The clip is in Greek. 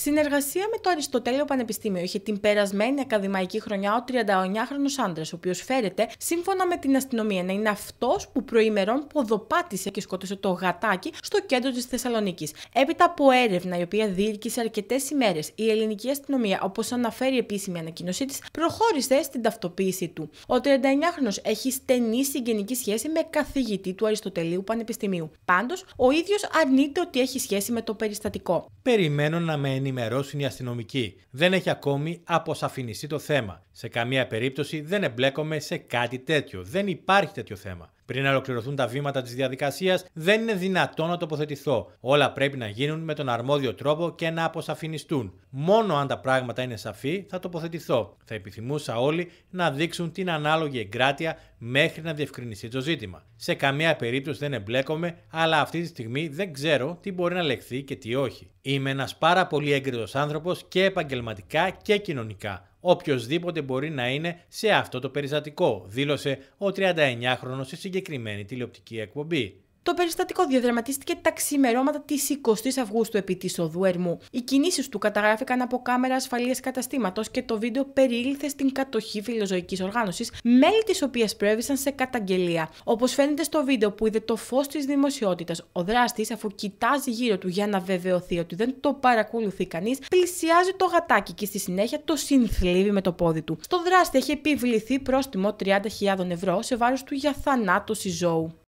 Συνεργασία με το Αριστοτέλειο Πανεπιστήμιο είχε την περασμένη ακαδημαϊκή χρονιά ο 39χρονο άντρας, ο οποίος φέρεται, σύμφωνα με την αστυνομία, να είναι αυτός που προημερών ποδοπάτησε και σκότωσε το γατάκι στο κέντρο της Θεσσαλονίκης. Έπειτα από έρευνα, η οποία διήρκησε αρκετές ημέρες, η ελληνική αστυνομία, όπως αναφέρει η επίσημη ανακοίνωσή της, προχώρησε στην ταυτοποίηση του. Ο 39χρονο έχει στενή συγγενική σχέση με καθηγητή του Αριστοτελείου Πανεπιστημίου. Πάντως, ο ίδιος αρνείται ότι έχει σχέση με το περιστατικό. Περιμένω να μένει ενημερώσουν οι αστυνομικοί. Δεν έχει ακόμη αποσαφινιστεί το θέμα. Σε καμία περίπτωση δεν εμπλέκομαι σε κάτι τέτοιο. Δεν υπάρχει τέτοιο θέμα. Πριν να ολοκληρωθούν τα βήματα της διαδικασίας, δεν είναι δυνατό να τοποθετηθώ. Όλα πρέπει να γίνουν με τον αρμόδιο τρόπο και να αποσαφινιστούν. Μόνο αν τα πράγματα είναι σαφή, θα τοποθετηθώ. Θα επιθυμούσα όλοι να δείξουν την ανάλογη εγκράτεια μέχρι να διευκρινιστεί το ζήτημα. Σε καμία περίπτωση δεν εμπλέκομαι, αλλά αυτή τη στιγμή δεν ξέρω τι μπορεί να λεχθεί και τι όχι. Είμαι ένας πάρα πολύ έγκριτος άνθρωπος και επαγγελματικά και κοινωνικά. Οποιοδήποτε μπορεί να είναι σε αυτό το περιστατικό, δήλωσε ο 39χρονο στη συγκεκριμένη τηλεοπτική εκπομπή. Το περιστατικό διαδραματίστηκε τα ξημερώματα της 20η Αυγούστου επί της οδού Ερμού. Οι κινήσεις του καταγράφηκαν από κάμερα ασφαλείας καταστήματος και το βίντεο περιήλθε στην κατοχή φιλοζωικής οργάνωσης, μέλη της οποίας προέβησαν σε καταγγελία. Όπως φαίνεται στο βίντεο που είδε το φως της δημοσιότητας, ο δράστης, αφού κοιτάζει γύρω του για να βεβαιωθεί ότι δεν το παρακολουθεί κανείς, πλησιάζει το γατάκι και στη συνέχεια το συνθλίβει με το πόδι του. Στο δράστη έχει επιβληθεί πρόστιμο 30.000 ευρώ σε βάρος του για θανάτωση ζώου.